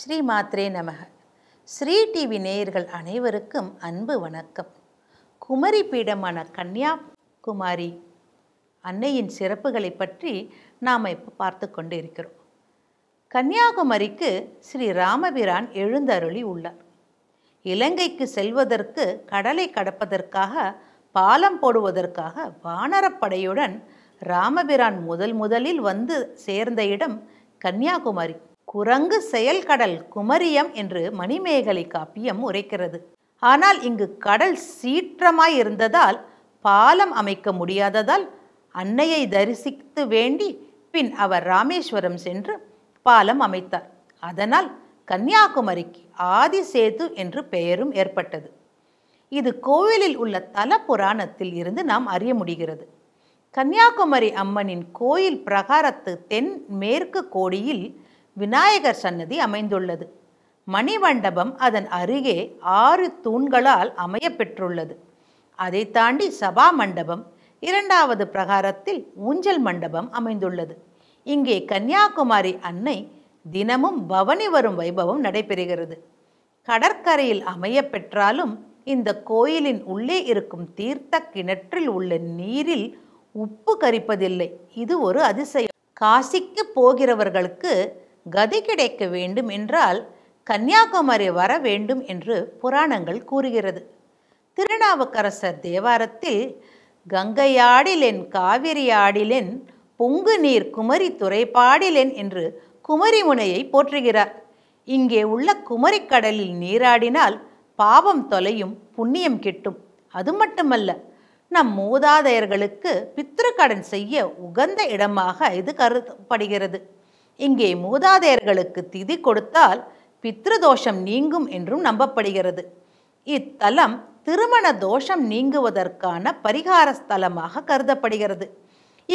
ஸ்ரீ மாத்ரே நமக ஸ்ரீ டிவி நேயர்கள் அனைவருக்கும் அன்பு வணக்கம் குமரி பீடமான கன்னியாகுமாரி அன்னையின் சிறப்புகளை பற்றி நாம் இப்போ பார்த்து கொண்டு இருக்கிறோம் கன்னியாகுமரிக்கு ஸ்ரீ ராமபிரான் எழுந்தருளி உள்ளார் இலங்கைக்கு செல்வதற்கு கடலை கடப்பதற்காக பாலம் போடுவதற்காக வானரப்படையுடன் ராமபிரான் முதல் முதலில் வந்து சேர்ந்த இடம் கன்னியாகுமரி குரங்கு செயல்கடல் குமரியம் என்று மணிமேகலை காப்பியம் உரைக்கிறது ஆனால் இங்கு கடல் சீற்றமாய் இருந்ததால் பாலம் அமைக்க முடியாததால் அன்னையை தரிசித்து வேண்டி பின் அவர் ராமேஸ்வரம் சென்று பாலம் அமைத்தார் அதனால் கன்னியாகுமரிக்கு ஆதிசேது என்று பெயரும் ஏற்பட்டது இது கோவிலில் உள்ள தல புராணத்தில் இருந்து நாம் அறிய முடிகிறது கன்னியாகுமரி அம்மனின் கோயில் பிரகாரத்து தென் மேற்கு கோடியில் விநாயகர் சன்னதி அமைந்துள்ளது மணிமண்டபம் அதன் அருகே ஆறு தூண்களால் அமைய பெற்றுள்ளது அதை தாண்டி சபா மண்டபம் இரண்டாவது பிரகாரத்தில் ஊஞ்சல் மண்டபம் அமைந்துள்ளது இங்கே கன்னியாகுமரி அன்னை தினமும் பவனி வரும் வைபவம் நடைபெறுகிறது கடற்கரையில் அமைய பெற்றாலும் இந்த கோயிலின் உள்ளே இருக்கும் தீர்த்த கிணற்றில் உள்ள நீரில் உப்பு கரிப்பதில்லை இது ஒரு அதிசயம் காசிக்கு போகிறவர்களுக்கு கதி கிடைக்க வேண்டும் என்றால் கன்னியாகுமரி வர வேண்டும் என்று புராணங்கள் கூறுகிறது திருநாவுக்கரசர் தேவாரத்தில் கங்கையாடிலென் காவிரியாடிலென் பொங்கு நீர் குமரி துறைப்பாடிலென் என்று குமரி முனையை போற்றுகிறார் இங்கே உள்ள குமரிக்கடலில் நீராடினால் பாவம் தொலையும் புண்ணியம் கிட்டும் அது மட்டுமல்ல நம் மூதாதையர்களுக்கு பித்திருக்கடன் செய்ய உகந்த இடமாக இது கருதப்படுகிறது இங்கே மூதாதையர்களுக்கு திதி கொடுத்தால் பித்ருதோஷம் நீங்கும் என்றும் நம்பப்படுகிறது இத்தலம் திருமண தோஷம் நீங்குவதற்கான பரிகார ஸ்தலமாக கருதப்படுகிறது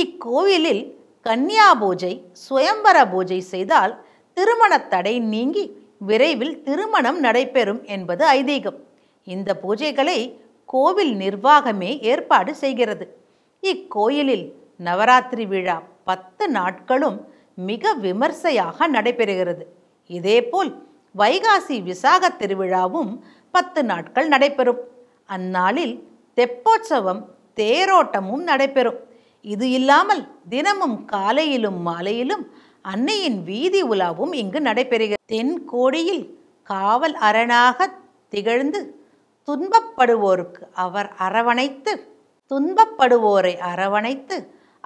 இக்கோவிலில் கன்னியா பூஜை சுயம்பர பூஜை செய்தால் திருமண தடை நீங்கி விரைவில் திருமணம் நடைபெறும் என்பது ஐதீகம் இந்த பூஜைகளை கோவில் நிர்வாகமே ஏற்பாடு செய்கிறது இக்கோயிலில் நவராத்திரி விழா பத்து நாட்களும் மிக விமர்சையாக நடைபெறுகிறது இதேபோல் வைகாசி விசாக திருவிழாவும் பத்து நாட்கள் நடைபெறும் அந்நாளில் தெப்போற்சவம் தேரோட்டமும் நடைபெறும் இது இல்லாமல் தினமும் காலையிலும் மாலையிலும் அன்னையின் வீதி உலாவும் இங்கு நடைபெறுகிறது தென்கோடியில் காவல் அரணாக திகழ்ந்து துன்பப்படுவோருக்கு அவர் அரவணைத்து துன்பப்படுவோரை அரவணைத்து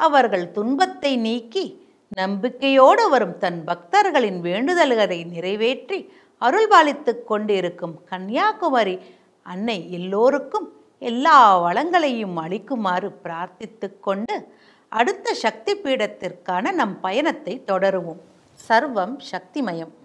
அவர்கள் துன்பத்தை நீக்கி நம்பிக்கையோடு வரும் தன் பக்தர்களின் வேண்டுதல்களை நிறைவேற்றி அருள்பாலித்து கொண்டிருக்கும் கன்னியாகுமரி அன்னை எல்லோருக்கும் எல்லா வளங்களையும் அளிக்குமாறு பிரார்த்தித்து கொண்டு அடுத்த சக்தி பீடத்திற்கான நம் பயணத்தை தொடருவோம் சர்வம் சக்திமயம்